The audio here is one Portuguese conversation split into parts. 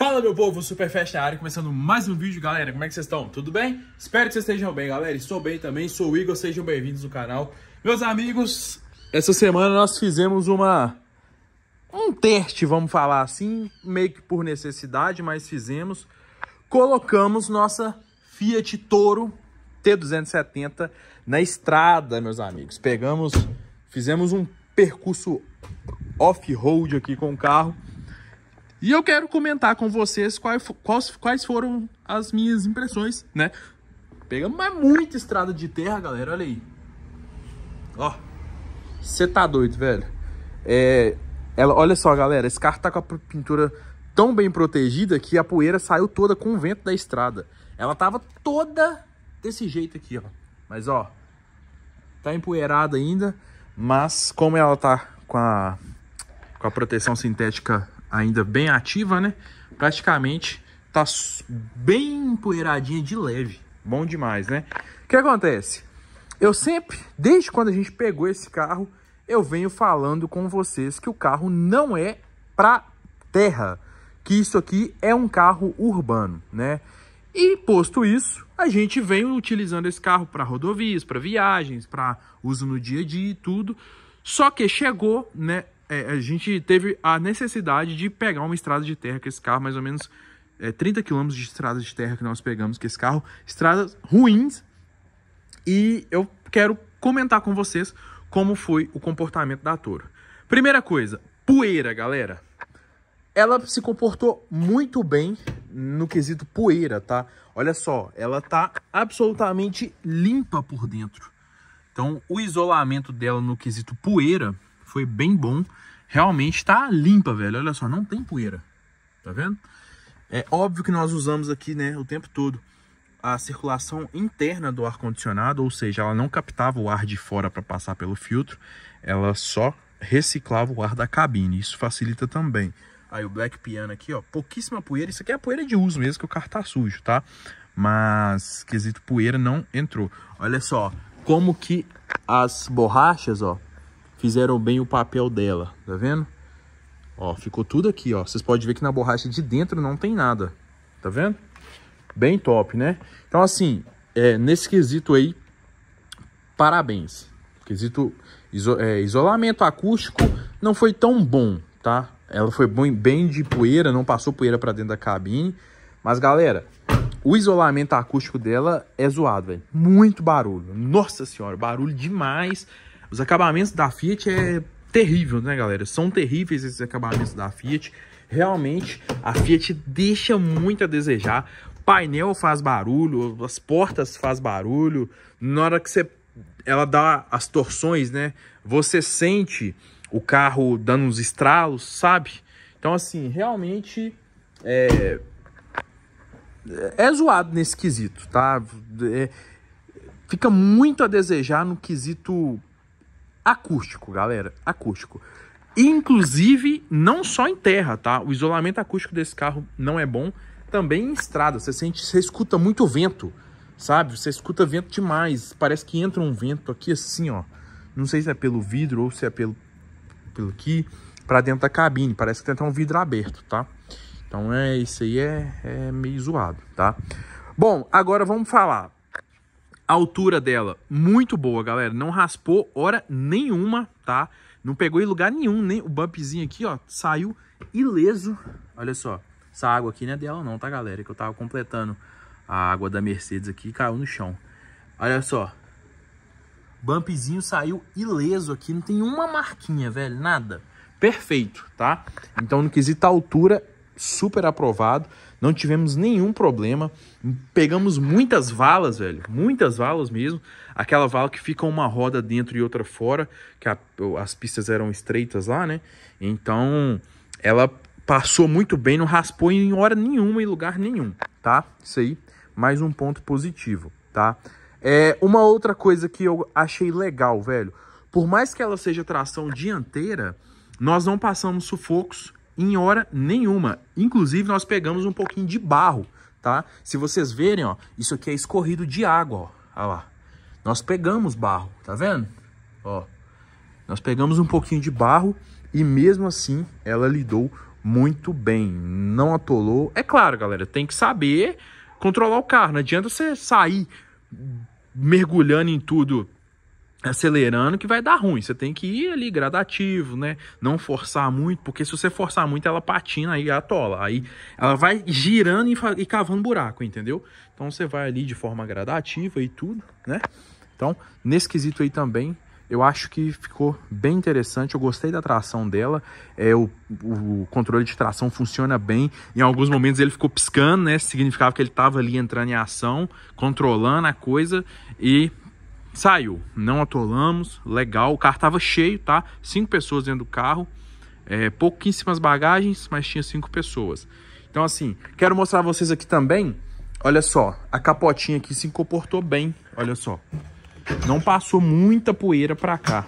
Fala meu povo, Superfast área, começando mais um vídeo, galera, como é que vocês estão? Tudo bem? Espero que vocês estejam bem, galera, estou bem também, sou o Igor, sejam bem-vindos no canal. Meus amigos, essa semana nós fizemos uma... um teste, vamos falar assim, meio que por necessidade, mas fizemos. Colocamos nossa Fiat Toro T270 na estrada, meus amigos. Pegamos, fizemos um percurso off-road aqui com o carro e eu quero comentar com vocês quais, quais, quais foram as minhas impressões, né? Pegamos muita estrada de terra, galera, olha aí. Ó, você tá doido, velho. É, ela, olha só, galera, esse carro tá com a pintura tão bem protegida que a poeira saiu toda com o vento da estrada. Ela tava toda desse jeito aqui, ó. Mas, ó, tá empoeirada ainda, mas como ela tá com a, com a proteção sintética ainda bem ativa, né? Praticamente tá bem empoeiradinha de leve. Bom demais, né? O que acontece? Eu sempre, desde quando a gente pegou esse carro, eu venho falando com vocês que o carro não é para terra, que isso aqui é um carro urbano, né? E posto isso, a gente vem utilizando esse carro para rodovias, para viagens, para uso no dia a dia e tudo. Só que chegou, né, é, a gente teve a necessidade de pegar uma estrada de terra com esse carro, mais ou menos é, 30 quilômetros de estrada de terra que nós pegamos com esse carro, estradas ruins. E eu quero comentar com vocês como foi o comportamento da Toro. Primeira coisa, poeira, galera. Ela se comportou muito bem no quesito poeira, tá? Olha só, ela tá absolutamente limpa por dentro. Então, o isolamento dela no quesito poeira foi bem bom. Realmente tá limpa, velho. Olha só, não tem poeira. Tá vendo? É óbvio que nós usamos aqui, né, o tempo todo a circulação interna do ar condicionado, ou seja, ela não captava o ar de fora para passar pelo filtro, ela só reciclava o ar da cabine. Isso facilita também. Aí o Black Piano aqui, ó, pouquíssima poeira. Isso aqui é poeira de uso mesmo, que o carro tá sujo, tá? Mas quesito poeira não entrou. Olha só como que as borrachas, ó, fizeram bem o papel dela, tá vendo? Ó, ficou tudo aqui, ó. Vocês podem ver que na borracha de dentro não tem nada, tá vendo? Bem top, né? Então, assim, é, nesse quesito aí, parabéns. Quesito iso é, isolamento acústico não foi tão bom, tá? Ela foi bem, bem de poeira, não passou poeira para dentro da cabine. Mas, galera, o isolamento acústico dela é zoado, velho. Muito barulho. Nossa senhora, barulho demais. Os acabamentos da Fiat é terrível, né, galera? São terríveis esses acabamentos da Fiat. Realmente, a Fiat deixa muito a desejar. Painel faz barulho, as portas faz barulho. Na hora que você ela dá as torções, né? Você sente o carro dando uns estralos, sabe? Então, assim, realmente é, é zoado nesse quesito, tá? É... fica muito a desejar no quesito acústico, galera, acústico. Inclusive, não só em terra, tá? O isolamento acústico desse carro não é bom. Também em estrada, você sente, você escuta muito vento, sabe? Você escuta vento demais, parece que entra um vento aqui assim, ó. Não sei se é pelo vidro ou se é pelo, pelo aqui, pra dentro da cabine. Parece que tem até um vidro aberto, tá? Então, é, isso aí é, é meio zoado, tá? Bom, agora vamos falar a altura dela, muito boa, galera. Não raspou hora nenhuma, tá? Não pegou em lugar nenhum, nem o bumpzinho aqui, ó. Saiu ileso. Olha só. Essa água aqui não é dela não, tá, galera? Que eu tava completando a água da Mercedes aqui e caiu no chão. Olha só. Bumpzinho saiu ileso aqui. Não tem uma marquinha, velho. Nada. Perfeito, tá? Então, no quesito altura, super aprovado, não tivemos nenhum problema, pegamos muitas valas, velho, muitas valas mesmo, aquela vala que fica uma roda dentro e outra fora, que a, as pistas eram estreitas lá, né? Então, ela passou muito bem, não raspou em hora nenhuma, em lugar nenhum, tá? Isso aí, mais um ponto positivo, tá? É, uma outra coisa que eu achei legal, velho, por mais que ela seja tração dianteira, nós não passamos sufocos em hora nenhuma. Inclusive, nós pegamos um pouquinho de barro, tá? Se vocês verem, ó, isso aqui é escorrido de água, ó. Olha lá. Nós pegamos barro, tá vendo? Ó, nós pegamos um pouquinho de barro e mesmo assim ela lidou muito bem, não atolou. É claro, galera, tem que saber controlar o carro, não adianta você sair mergulhando em tudo acelerando que vai dar ruim. Você tem que ir ali gradativo, né? Não forçar muito, porque se você forçar muito, ela patina aí atola. Aí ela vai girando e, cavando buraco, entendeu? Então você vai ali de forma gradativa e tudo, né? Então, nesse quesito aí também, eu acho que ficou bem interessante. Eu gostei da tração dela. É, o, o controle de tração funciona bem. Em alguns momentos ele ficou piscando, né? Significava que ele estava ali entrando em ação, controlando a coisa e Saiu, não atolamos, legal. O carro tava cheio, tá? Cinco pessoas dentro do carro, é, pouquíssimas bagagens, mas tinha cinco pessoas. Então, assim, quero mostrar a vocês aqui também. Olha só, a capotinha aqui se comportou bem, olha só. Não passou muita poeira pra cá,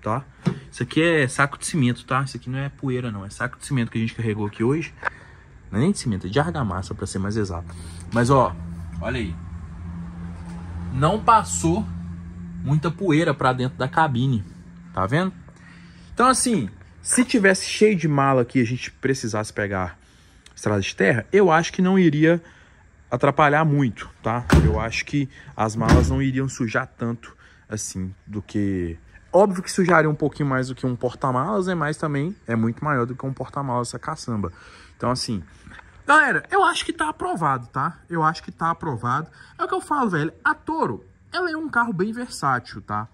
tá? Isso aqui é saco de cimento, tá? Isso aqui não é poeira, não. É saco de cimento que a gente carregou aqui hoje. Não é nem de cimento, é de argamassa, pra ser mais exato. Mas, ó, olha aí. Não passou muita poeira para dentro da cabine, tá vendo? Então assim, se tivesse cheio de mala aqui e a gente precisasse pegar estrada de terra, eu acho que não iria atrapalhar muito, tá? Eu acho que as malas não iriam sujar tanto assim do que... Óbvio que sujaria um pouquinho mais do que um porta-malas, né? Mas também é muito maior do que um porta-malas essa caçamba. Então assim, Galera, eu acho que tá aprovado, tá? Eu acho que tá aprovado. É o que eu falo, velho. A Toro, ela é um carro bem versátil, tá?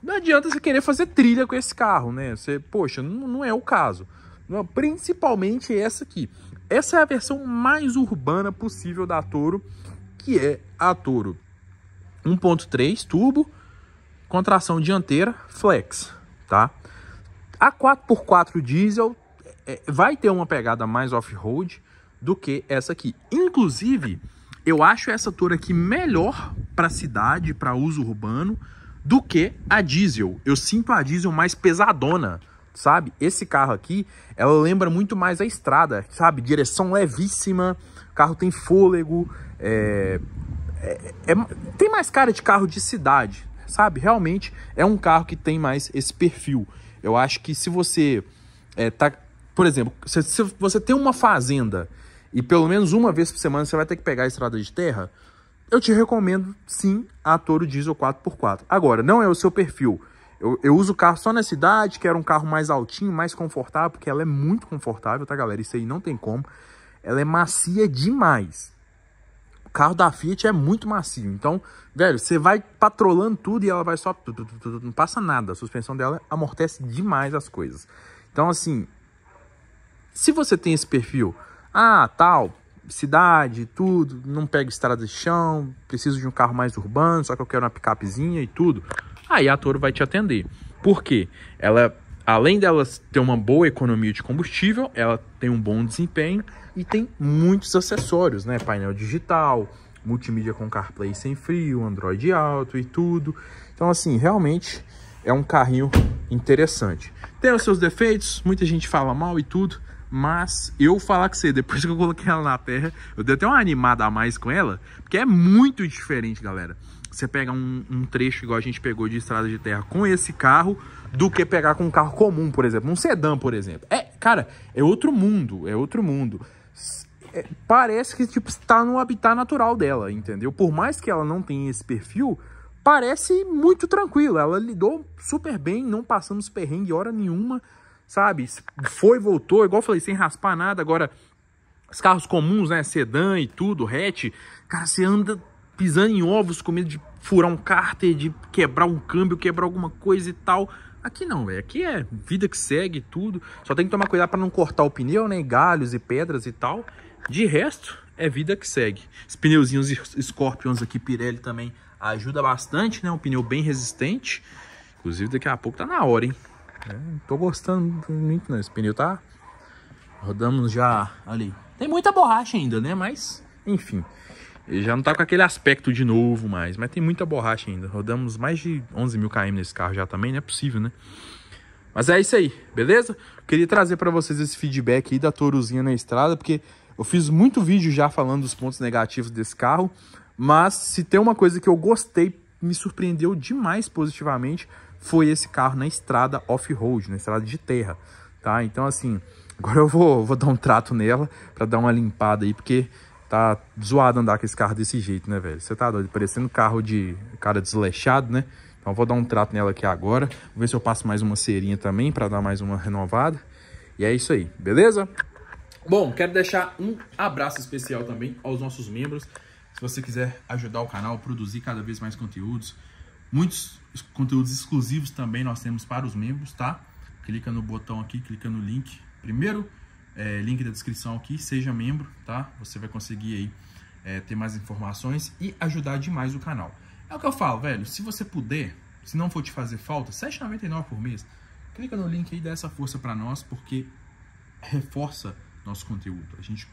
Não adianta você querer fazer trilha com esse carro, né? Você, poxa, não, não é o caso. Não, principalmente essa aqui. Essa é a versão mais urbana possível da Toro, que é a Toro 1.3 turbo, contração dianteira, flex, tá? A 4x4 diesel é, é, vai ter uma pegada mais off-road do que essa aqui. Inclusive, eu acho essa tour aqui melhor para cidade, para uso urbano, do que a diesel. Eu sinto a diesel mais pesadona, sabe? Esse carro aqui, ela lembra muito mais a estrada, sabe? Direção levíssima, carro tem fôlego, é, é, é, tem mais cara de carro de cidade, sabe? Realmente é um carro que tem mais esse perfil. Eu acho que se você é, tá, por exemplo, se, se você tem uma fazenda e pelo menos uma vez por semana você vai ter que pegar a estrada de terra, eu te recomendo sim a Toro Diesel 4x4. Agora, não é o seu perfil. Eu, eu uso o carro só na cidade, quero um carro mais altinho, mais confortável, porque ela é muito confortável, tá, galera? Isso aí não tem como. Ela é macia demais. O carro da Fiat é muito macio. Então, velho, você vai patrolando tudo e ela vai só... Não passa nada. A suspensão dela amortece demais as coisas. Então, assim, se você tem esse perfil ah, tal, cidade, tudo, não pego estrada de chão, preciso de um carro mais urbano, só que eu quero uma picapezinha e tudo. Aí a Toro vai te atender. Por quê? Ela, além dela ter uma boa economia de combustível, ela tem um bom desempenho e tem muitos acessórios, né? Painel digital, multimídia com CarPlay sem frio, Android alto e tudo. Então, assim, realmente é um carrinho interessante. Tem os seus defeitos, muita gente fala mal e tudo, mas eu falar com você, depois que eu coloquei ela na terra, eu dei até uma animada a mais com ela, porque é muito diferente, galera. Você pega um, um trecho igual a gente pegou de estrada de terra com esse carro, do que pegar com um carro comum, por exemplo, um sedã, por exemplo. É, cara, é outro mundo, é outro mundo. É, parece que tipo está no habitat natural dela, entendeu? Por mais que ela não tenha esse perfil, parece muito tranquilo Ela lidou super bem, não passamos perrengue hora nenhuma sabe? Foi, voltou, igual eu falei, sem raspar nada. Agora, os carros comuns, né? Sedã e tudo, hatch, cara, você anda pisando em ovos com medo de furar um cárter, de quebrar um câmbio, quebrar alguma coisa e tal. Aqui não, velho. Aqui é vida que segue tudo. Só tem que tomar cuidado para não cortar o pneu, né? Galhos e pedras e tal. De resto, é vida que segue. Os pneuzinhos Scorpions aqui, Pirelli também ajuda bastante, né? Um pneu bem resistente. Inclusive, daqui a pouco tá na hora, hein? É, tô gostando muito não, esse pneu tá... Rodamos já ali. Tem muita borracha ainda, né? Mas, enfim. Ele já não tá com aquele aspecto de novo mais. Mas tem muita borracha ainda. Rodamos mais de 11 mil km nesse carro já também. Não é possível, né? Mas é isso aí, beleza? Queria trazer para vocês esse feedback aí da Toruzinha na estrada, porque eu fiz muito vídeo já falando dos pontos negativos desse carro, mas se tem uma coisa que eu gostei, me surpreendeu demais positivamente, foi esse carro na estrada off-road, na estrada de terra, tá? Então, assim, agora eu vou, vou dar um trato nela para dar uma limpada aí, porque tá zoado andar com esse carro desse jeito, né, velho? Você tá doido, parecendo carro de cara desleixado, né? Então, vou dar um trato nela aqui agora, vou ver se eu passo mais uma cerinha também para dar mais uma renovada. E é isso aí, beleza? Bom, quero deixar um abraço especial também aos nossos membros. Se você quiser ajudar o canal a produzir cada vez mais conteúdos, Muitos conteúdos exclusivos também nós temos para os membros, tá? Clica no botão aqui, clica no link. Primeiro, é, link da descrição aqui, seja membro, tá? Você vai conseguir aí é, ter mais informações e ajudar demais o canal. É o que eu falo, velho, se você puder, se não for te fazer falta, R$ 7,99 por mês, clica no link aí e dá essa força para nós, porque reforça nosso conteúdo. A gente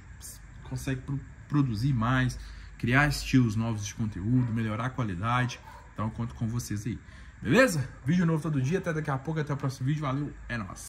consegue produzir mais, criar estilos novos de conteúdo, melhorar a qualidade. Então eu conto com vocês aí. Beleza? Vídeo novo todo dia. Até daqui a pouco. Até o próximo vídeo. Valeu. É nóis.